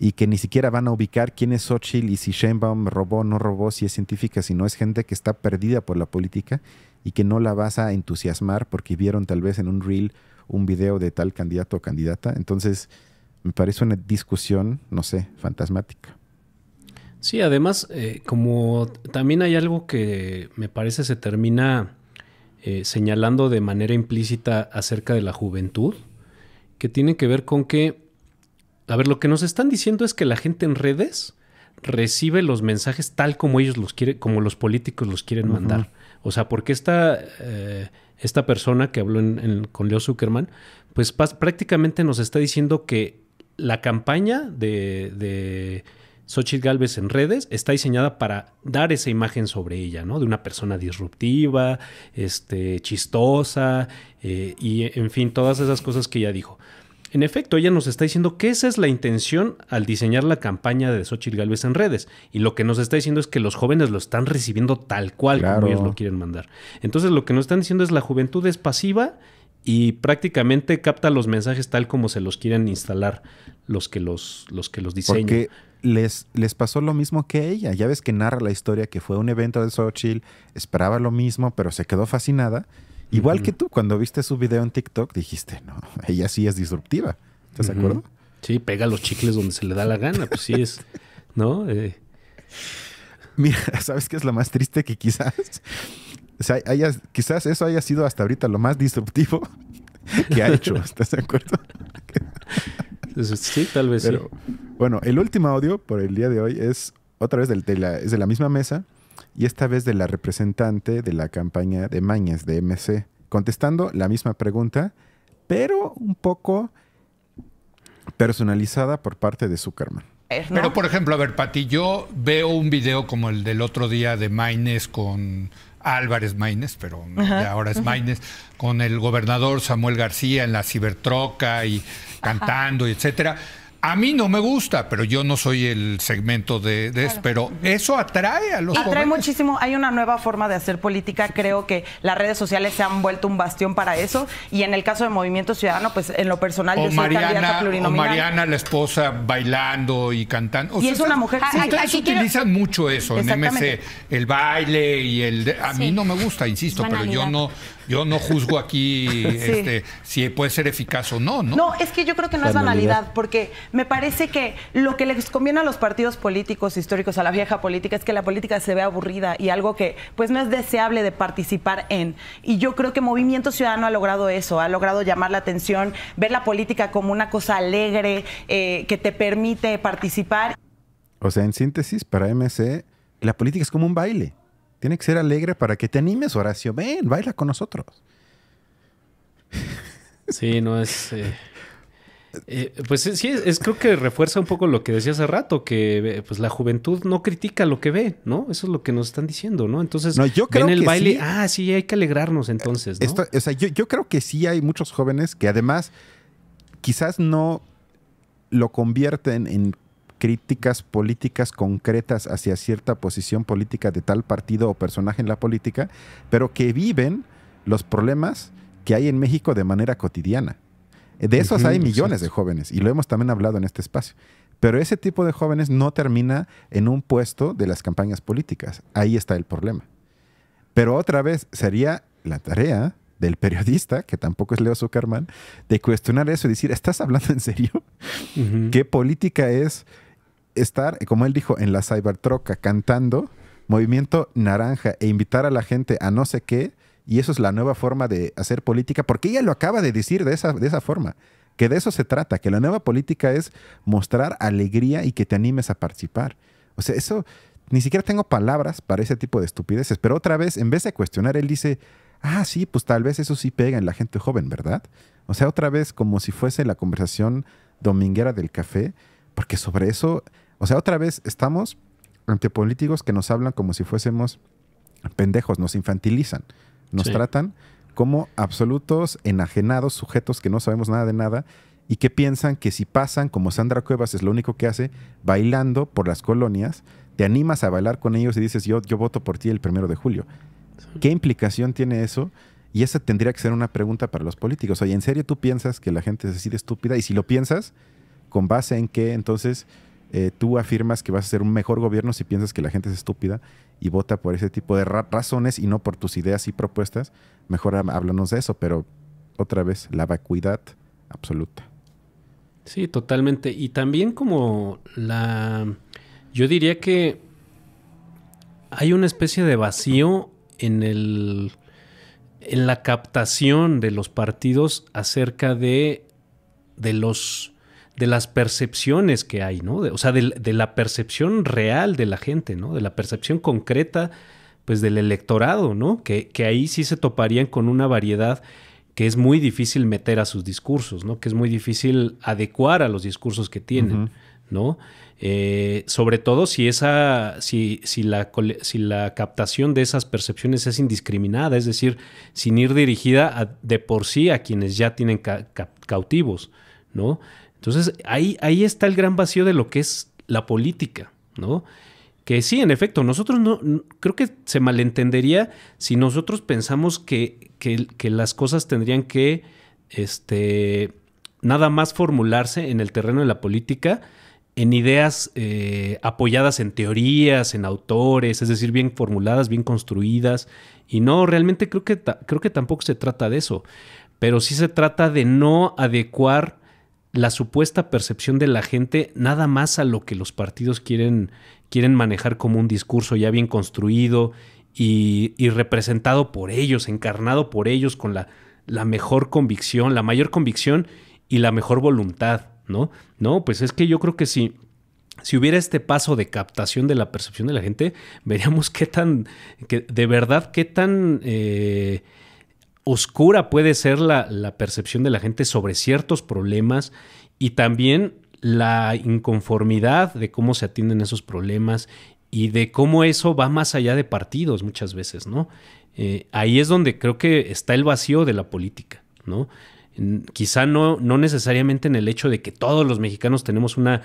y que ni siquiera van a ubicar quién es Xochitl y si Sheinbaum robó o no robó, si es científica, si no es gente que está perdida por la política y que no la vas a entusiasmar porque vieron tal vez en un reel un video de tal candidato o candidata. Entonces, me parece una discusión, no sé, fantasmática. Sí, además, eh, como también hay algo que me parece se termina eh, señalando de manera implícita acerca de la juventud, que tiene que ver con que a ver, lo que nos están diciendo es que la gente en redes recibe los mensajes tal como ellos los quieren, como los políticos los quieren mandar. O sea, porque esta, eh, esta persona que habló con Leo Zuckerman, pues prácticamente nos está diciendo que la campaña de, de Xochitl Galvez en redes está diseñada para dar esa imagen sobre ella, ¿no? De una persona disruptiva, este, chistosa, eh, y en fin, todas esas cosas que ella dijo. En efecto, ella nos está diciendo que esa es la intención al diseñar la campaña de Xochitl Galvez en redes. Y lo que nos está diciendo es que los jóvenes lo están recibiendo tal cual como ellos lo quieren mandar. Entonces, lo que nos están diciendo es la juventud es pasiva y prácticamente capta los mensajes tal como se los quieren instalar los que los, los, que los diseñan. Porque les, les pasó lo mismo que ella. Ya ves que narra la historia que fue un evento de Xochitl, esperaba lo mismo, pero se quedó fascinada Igual que tú, cuando viste su video en TikTok, dijiste, no, ella sí es disruptiva. ¿Estás de acuerdo? Sí, pega los chicles donde se le da la gana, pues sí es, ¿no? Eh. Mira, ¿sabes qué es lo más triste? Que quizás, o sea, haya, quizás eso haya sido hasta ahorita lo más disruptivo que ha hecho, ¿estás de acuerdo? sí, tal vez sí. Bueno, el último audio por el día de hoy es otra vez del, de es de la misma mesa y esta vez de la representante de la campaña de Mañes de MC, contestando la misma pregunta, pero un poco personalizada por parte de Zuckerman. Eh, pero, por ejemplo, a ver, Pati, yo veo un video como el del otro día de Maines con Álvarez Mañes, pero ahora es Maines, con el gobernador Samuel García en la cibertroca y cantando, y etcétera. A mí no me gusta, pero yo no soy el segmento de, eso. pero eso atrae a los Atrae muchísimo, hay una nueva forma de hacer política, creo que las redes sociales se han vuelto un bastión para eso y en el caso de Movimiento Ciudadano, pues en lo personal yo soy Mariana, Mariana, la esposa, bailando y cantando. y es una mujer... Ustedes, utilizan mucho eso en MC, el baile y el... a mí no me gusta, insisto, pero yo no yo no juzgo aquí este, si puede ser eficaz o no, no, no. es que yo creo que no es banalidad, porque me parece que lo que les conviene a los partidos políticos históricos, a la vieja política, es que la política se vea aburrida y algo que pues no es deseable de participar en. Y yo creo que Movimiento Ciudadano ha logrado eso, ha logrado llamar la atención, ver la política como una cosa alegre eh, que te permite participar. O sea, en síntesis, para MC, la política es como un baile. Tiene que ser alegre para que te animes, Horacio. Ven, baila con nosotros. Sí, no es. Eh, eh, pues sí, es, creo que refuerza un poco lo que decía hace rato, que eh, pues la juventud no critica lo que ve, ¿no? Eso es lo que nos están diciendo, ¿no? Entonces, no, el baile, ah, sí, hay que alegrarnos entonces, o sea, yo creo que sí hay muchos jóvenes que además quizás no lo convierten en críticas políticas concretas hacia cierta posición política de tal partido o personaje en la política, pero que viven los problemas que hay en México de manera cotidiana. De esos hay millones de jóvenes y lo hemos también hablado en este espacio. Pero ese tipo de jóvenes no termina en un puesto de las campañas políticas. Ahí está el problema. Pero otra vez sería la tarea del periodista, que tampoco es Leo Zuckerman, de cuestionar eso y decir, ¿estás hablando en serio? ¿Qué política es estar, como él dijo, en la Cybertroca cantando Movimiento Naranja e invitar a la gente a no sé qué, y eso es la nueva forma de hacer política, porque ella lo acaba de decir de esa, de esa forma, que de eso se trata, que la nueva política es mostrar alegría y que te animes a participar. O sea, eso, ni siquiera tengo palabras para ese tipo de estupideces, pero otra vez, en vez de cuestionar, él dice, ah, sí, pues tal vez eso sí pega en la gente joven, ¿verdad? O sea, otra vez como si fuese la conversación dominguera del café, porque sobre eso o sea, otra vez estamos ante políticos que nos hablan como si fuésemos pendejos, nos infantilizan, nos tratan como absolutos enajenados, sujetos que no sabemos nada de nada y que piensan que si pasan, como Sandra Cuevas es lo único que hace, bailando por las colonias, te animas a bailar con ellos y dices, yo, yo voto por ti el primero de julio. ¿Qué implicación tiene eso? Y esa tendría que ser una pregunta para los políticos. Oye, ¿en serio tú piensas que la gente es así de estúpida? Y si lo piensas, ¿con base en qué entonces eh, tú afirmas que vas a ser un mejor gobierno si piensas que la gente es estúpida y vota por ese tipo de razones y no por tus ideas y propuestas. Mejor háblanos de eso, pero otra vez, la vacuidad absoluta. Sí, totalmente. Y también como la... Yo diría que hay una especie de vacío en el... en la captación de los partidos acerca de... de los de las percepciones que hay, ¿no? o sea, de, la percepción real de la gente, ¿no? De la percepción concreta, pues del electorado, ¿no? Que, ahí sí se toparían con una variedad que es muy difícil meter a sus discursos, ¿no? Que es muy difícil adecuar a los discursos que tienen, ¿no? Eh, sobre todo si esa, si, si, la, si la captación de esas percepciones es indiscriminada, es decir, sin ir dirigida de por sí a quienes ya tienen cautivos, ¿no? Entonces, ahí, ahí está el gran vacío de lo que es la política, ¿no? Que sí, en efecto, nosotros no, creo que se malentendería si nosotros pensamos que, las cosas tendrían que, este, nada más formularse en el terreno de la política, en ideas eh, apoyadas en teorías, en autores, es decir, bien formuladas, bien construidas. Y no, realmente creo que, creo que tampoco se trata de eso, pero sí se trata de no adecuar la supuesta percepción de la gente nada más a lo que los partidos quieren, quieren manejar como un discurso ya bien construido y, representado por ellos, encarnado por ellos con la, mejor convicción, la mayor convicción y la mejor voluntad, ¿no? No, pues es que yo creo que si, si hubiera este paso de captación de la percepción de la gente, veríamos qué tan, que, de verdad, qué tan... Eh, oscura puede ser la, percepción de la gente sobre ciertos problemas y también la inconformidad de cómo se atienden esos problemas y de cómo eso va más allá de partidos muchas veces, ¿no? Eh, ahí es donde creo que está el vacío de la política, ¿no? quizá no, necesariamente en el hecho de que todos los mexicanos tenemos una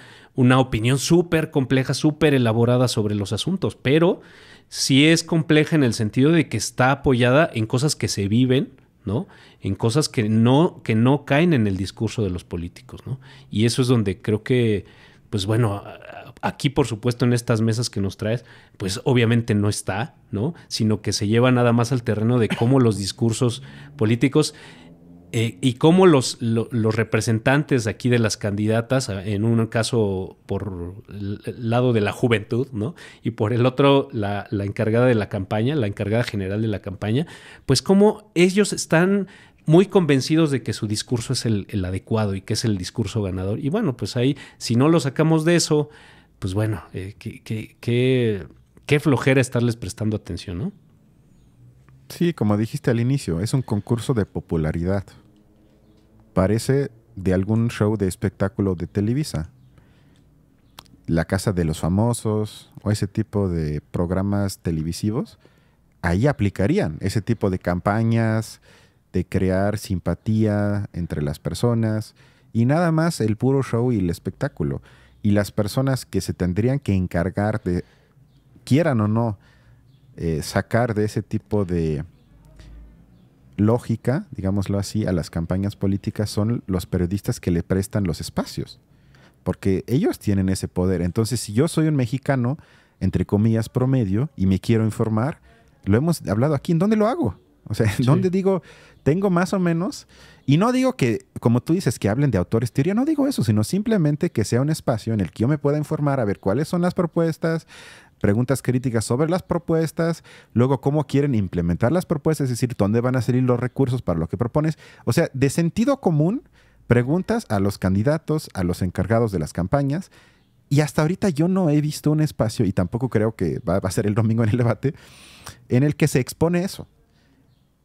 opinión súper compleja, súper elaborada sobre los asuntos, pero sí es compleja en el sentido de que está apoyada en cosas que se viven, ¿no? En cosas que no, que no caen en el discurso de los políticos, ¿no? Y eso es donde creo que, pues bueno, aquí por supuesto en estas mesas que nos traes, pues obviamente no está, ¿no? Sino que se lleva nada más al terreno de cómo los discursos políticos eh, y cómo los, representantes aquí de las candidatas, en un caso por el lado de la juventud, ¿no? Y por el otro, la, encargada de la campaña, la encargada general de la campaña, pues cómo ellos están muy convencidos de que su discurso es el, adecuado y que es el discurso ganador. Y bueno, pues ahí, si no lo sacamos de eso, pues bueno, eh, qué, qué, flojera estarles prestando atención, ¿no? Sí, como dijiste al inicio, es un concurso de popularidad. Parece de algún show de espectáculo de Televisa. La Casa de los Famosos o ese tipo de programas televisivos, ahí aplicarían ese tipo de campañas, de crear simpatía entre las personas y nada más el puro show y el espectáculo. Y las personas que se tendrían que encargar de, quieran o no, eh, sacar de ese tipo de lógica, digámoslo así, a las campañas políticas son los periodistas que le prestan los espacios, porque ellos tienen ese poder. Entonces, si yo soy un mexicano, entre comillas, promedio, y me quiero informar, lo hemos hablado aquí, ¿en dónde lo hago? O sea, ¿dónde digo, tengo más o menos? Y no digo que, como tú dices, que hablen de autores teoría, no digo eso, sino simplemente que sea un espacio en el que yo me pueda informar a ver cuáles son las propuestas, preguntas críticas sobre las propuestas, luego cómo quieren implementar las propuestas, es decir, dónde van a salir los recursos para lo que propones. O sea, de sentido común, preguntas a los candidatos, a los encargados de las campañas. Y hasta ahorita yo no he visto un espacio, y tampoco creo que va, a ser el domingo en el debate, en el que se expone eso.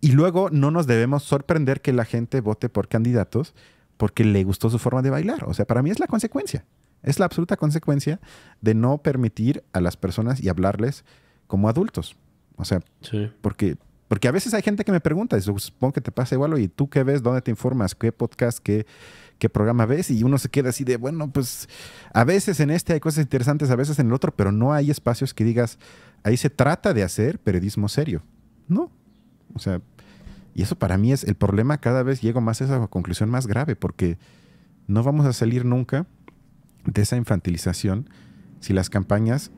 Y luego no nos debemos sorprender que la gente vote por candidatos porque le gustó su forma de bailar. O sea, para mí es la consecuencia. Es la absoluta consecuencia de no permitir a las personas y hablarles como adultos. O sea, porque, porque a veces hay gente que me pregunta, pues, supongo que te pasa igual, ¿y tú qué ves? ¿Dónde te informas? ¿Qué podcast? qué programa ves? Y uno se queda así de, bueno, pues a veces en este hay cosas interesantes, a veces en el otro, pero no hay espacios que digas, ahí se trata de hacer periodismo serio. No. O sea, y eso para mí es el problema, cada vez llego más a esa conclusión más grave, porque no vamos a salir nunca de esa infantilización si las campañas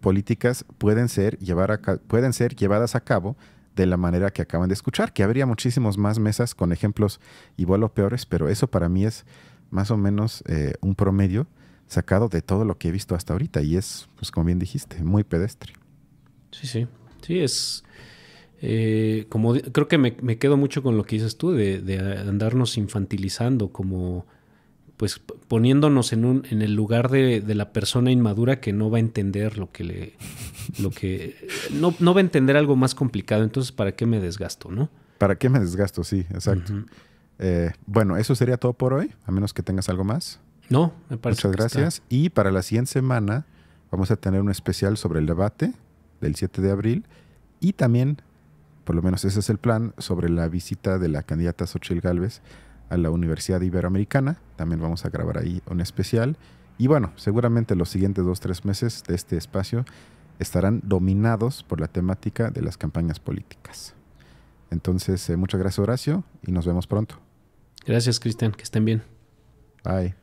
políticas pueden ser, llevar pueden ser llevadas a cabo de la manera que acaban de escuchar, que habría muchísimos más mesas con ejemplos igual o peores, pero eso para mí es más o menos eh, un promedio sacado de todo lo que he visto hasta ahorita y es, pues como bien dijiste, muy pedestre. Sí, sí, sí, es eh, como creo que me, quedo mucho con lo que dices tú de andarnos infantilizando como pues poniéndonos en, en el lugar de, la persona inmadura que no va a entender lo que le... Lo que, no, va a entender algo más complicado, entonces ¿para qué me desgasto, no? ¿Para qué me desgasto? Sí, exacto. Eh, bueno, eso sería todo por hoy, a menos que tengas algo más. No, me parece. Muchas gracias. Y para la siguiente semana vamos a tener un especial sobre el debate del 7 de abril y también, por lo menos ese es el plan, sobre la visita de la candidata Xochitl Gálvez a la Universidad Iberoamericana. También vamos a grabar ahí un especial. Y bueno, seguramente los siguientes dos, tres meses de este espacio estarán dominados por la temática de las campañas políticas. Entonces, eh, muchas gracias Horacio y nos vemos pronto. Gracias Cristian, que estén bien. Bye.